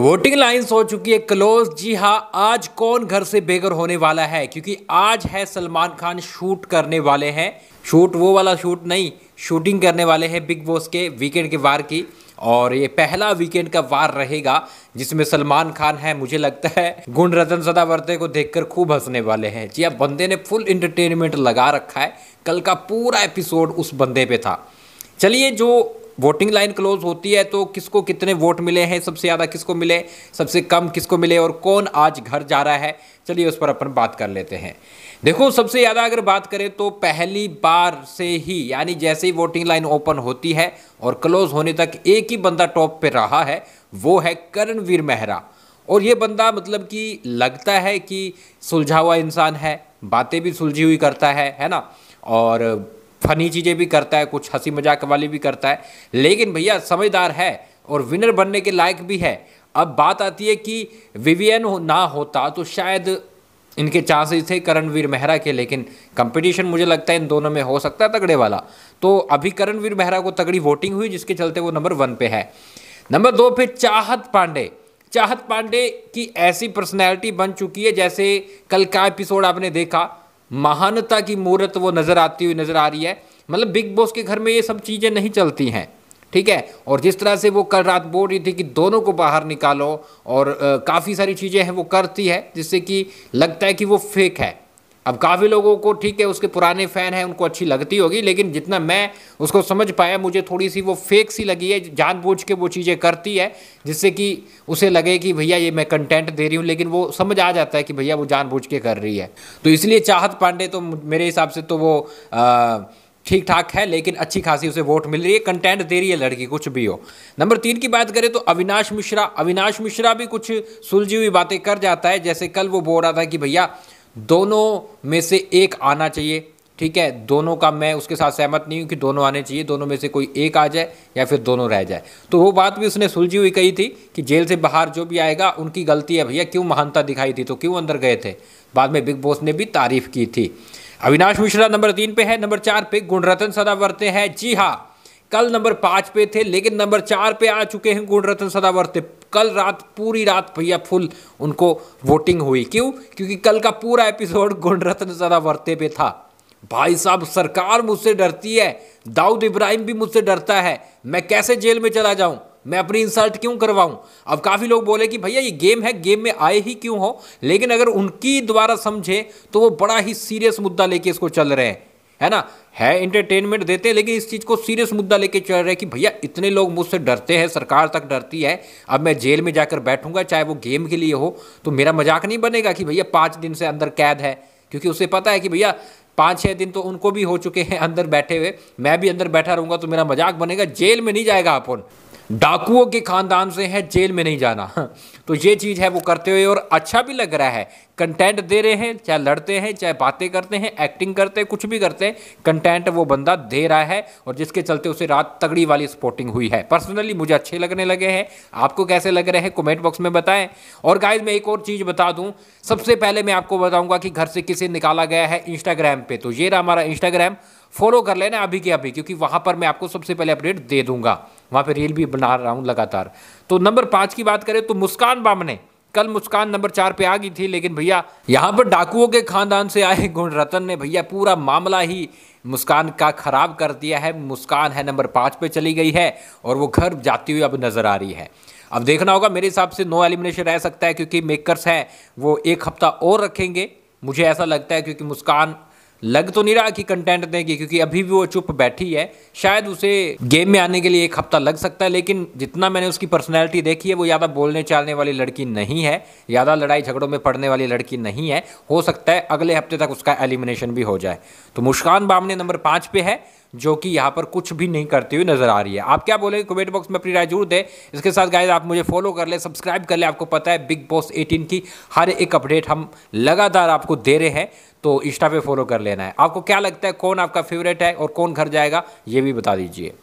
voting lines हो चुकी है क्लोज जी हाँ आज कौन घर से बेघर होने वाला है क्योंकि आज है सलमान खान शूट करने वाले हैं शूट वो वाला शूट नहीं शूटिंग करने वाले हैं बिग बॉस के वीकेंड के वार की और ये पहला वीकेंड का वार रहेगा जिसमें सलमान खान है मुझे लगता है गुण रतन सदावर्ते को देखकर खूब हंसने वाले हैं जी अब हाँ, बंदे ने फुल इंटरटेनमेंट लगा रखा है कल का पूरा एपिसोड उस बंदे पे था चलिए जो वोटिंग लाइन क्लोज होती है तो किसको कितने वोट मिले हैं सबसे ज़्यादा किसको मिले सबसे कम किसको मिले और कौन आज घर जा रहा है चलिए उस पर अपन बात कर लेते हैं देखो सबसे ज़्यादा अगर बात करें तो पहली बार से ही यानी जैसे ही वोटिंग लाइन ओपन होती है और क्लोज होने तक एक ही बंदा टॉप पर रहा है वो है करणवीर मेहरा और ये बंदा मतलब कि लगता है कि सुलझा हुआ इंसान है बातें भी सुलझी हुई करता है है ना और फनी चीज़ें भी करता है कुछ हंसी मजाक वाली भी करता है लेकिन भैया समझदार है और विनर बनने के लायक भी है अब बात आती है कि विवियन हो, ना होता तो शायद इनके चांसेस थे करणवीर मेहरा के लेकिन कंपटीशन मुझे लगता है इन दोनों में हो सकता है तगड़े वाला तो अभी करणवीर मेहरा को तगड़ी वोटिंग हुई जिसके चलते वो नंबर वन पे है नंबर दो पे चाहत पांडे चाहत पांडे की ऐसी पर्सनैलिटी बन चुकी है जैसे कल का एपिसोड आपने देखा महानता की मूर्त वो नज़र आती हुई नज़र आ रही है मतलब बिग बॉस के घर में ये सब चीज़ें नहीं चलती हैं ठीक है और जिस तरह से वो कल रात बोल रही थी कि दोनों को बाहर निकालो और काफ़ी सारी चीज़ें हैं वो करती है जिससे कि लगता है कि वो फेक है अब काफ़ी लोगों को ठीक है उसके पुराने फ़ैन हैं उनको अच्छी लगती होगी लेकिन जितना मैं उसको समझ पाया मुझे थोड़ी सी वो फेक सी लगी है जानबूझ के वो चीज़ें करती है जिससे कि उसे लगे कि भैया ये मैं कंटेंट दे रही हूँ लेकिन वो समझ आ जाता है कि भैया वो जानबूझ के कर रही है तो इसलिए चाहत पांडे तो मेरे हिसाब से तो वो ठीक ठाक है लेकिन अच्छी खासी उसे वोट मिल रही है कंटेंट दे रही है लड़की कुछ भी हो नंबर तीन की बात करें तो अविनाश मिश्रा अविनाश मिश्रा भी कुछ सुलझी हुई बातें कर जाता है जैसे कल वो बोल रहा था कि भैया दोनों में से एक आना चाहिए ठीक है दोनों का मैं उसके साथ सहमत नहीं हूँ कि दोनों आने चाहिए दोनों में से कोई एक आ जाए या फिर दोनों रह जाए तो वो बात भी उसने सुलझी हुई कही थी कि जेल से बाहर जो भी आएगा उनकी गलती है भैया क्यों महानता दिखाई थी तो क्यों अंदर गए थे बाद में बिग बॉस ने भी तारीफ की थी अविनाश मिश्रा नंबर तीन पे है नंबर चार पे गुणरत्न सदावर्ते हैं जी हाँ कल नंबर पाँच पे थे लेकिन नंबर चार पे आ चुके हैं गुणरत्न सदावर्ते कल रात पूरी रात भैया फुल उनको वोटिंग हुई क्यों क्योंकि कल का पूरा एपिसोड गुणरत्न सदावर्ते पे था भाई साहब सरकार मुझसे डरती है दाऊद इब्राहिम भी मुझसे डरता है मैं कैसे जेल में चला जाऊं मैं अपनी इंसल्ट क्यों करवाऊं अब काफ़ी लोग बोले कि भैया ये गेम है गेम में आए ही क्यों हो लेकिन अगर उनकी द्वारा समझे तो वो बड़ा ही सीरियस मुद्दा लेके इसको चल रहे हैं है ना है इंटरटेनमेंट देते हैं लेकिन इस चीज़ को सीरियस मुद्दा लेके चल रहे हैं कि भैया इतने लोग मुझसे डरते हैं सरकार तक डरती है अब मैं जेल में जाकर बैठूंगा चाहे वो गेम के लिए हो तो मेरा मजाक नहीं बनेगा कि भैया पाँच दिन से अंदर कैद है क्योंकि उसे पता है कि भैया पाँच छः दिन तो उनको भी हो चुके हैं अंदर बैठे हुए मैं भी अंदर बैठा रहूंगा तो मेरा मजाक बनेगा जेल में नहीं जाएगा अपन डाकुओं के खानदान से हैं जेल में नहीं जाना तो ये चीज़ है वो करते हुए और अच्छा भी लग रहा है कंटेंट दे रहे हैं चाहे लड़ते हैं चाहे बातें करते हैं एक्टिंग करते हैं कुछ भी करते हैं कंटेंट वो बंदा दे रहा है और जिसके चलते उसे रात तगड़ी वाली स्पोर्टिंग हुई है पर्सनली मुझे अच्छे लगने लगे हैं आपको कैसे लग रहे हैं कॉमेंट बॉक्स में बताएं और गाइज मैं एक और चीज़ बता दूं सबसे पहले मैं आपको बताऊंगा कि घर से किसे निकाला गया है इंस्टाग्राम पे तो ये रहा हमारा इंस्टाग्राम फॉलो कर लेना अभी के अभी क्योंकि वहां पर मैं आपको सबसे पहले अपडेट दे दूंगा वहाँ पर रील भी बना रहा हूँ लगातार तो नंबर पाँच की बात करें तो मुस्कान बामने कल मुस्कान नंबर चार पे आ गई थी लेकिन भैया यहाँ पर डाकुओं के खानदान से आए गुण रतन ने भैया पूरा मामला ही मुस्कान का खराब कर दिया है मुस्कान है नंबर पाँच पे चली गई है और वो घर जाती हुई अब नज़र आ रही है अब देखना होगा मेरे हिसाब से नो एलिमिनेशन रह सकता है क्योंकि मेकर्स हैं वो एक हफ्ता और रखेंगे मुझे ऐसा लगता है क्योंकि मुस्कान लग तो नहीं रहा कि कंटेंट देगी क्योंकि अभी भी वो चुप बैठी है शायद उसे गेम में आने के लिए एक हफ्ता लग सकता है लेकिन जितना मैंने उसकी पर्सनैलिटी देखी है वो ज़्यादा बोलने चालने वाली लड़की नहीं है ज़्यादा लड़ाई झगड़ों में पड़ने वाली लड़की नहीं है हो सकता है अगले हफ्ते तक उसका एलिमिनेशन भी हो जाए तो मुस्कान बामने नंबर पाँच पे है जो कि यहाँ पर कुछ भी नहीं करती हुई नजर आ रही है आप क्या बोलेंगे कमेंट बॉक्स में अपनी राय जरूर दें इसके साथ गाइस आप मुझे फॉलो कर ले सब्सक्राइब कर ले आपको पता है बिग बॉस 18 की हर एक अपडेट हम लगातार आपको दे रहे हैं तो इंस्टा पे फॉलो कर लेना है आपको क्या लगता है कौन आपका फेवरेट है और कौन घर जाएगा ये भी बता दीजिए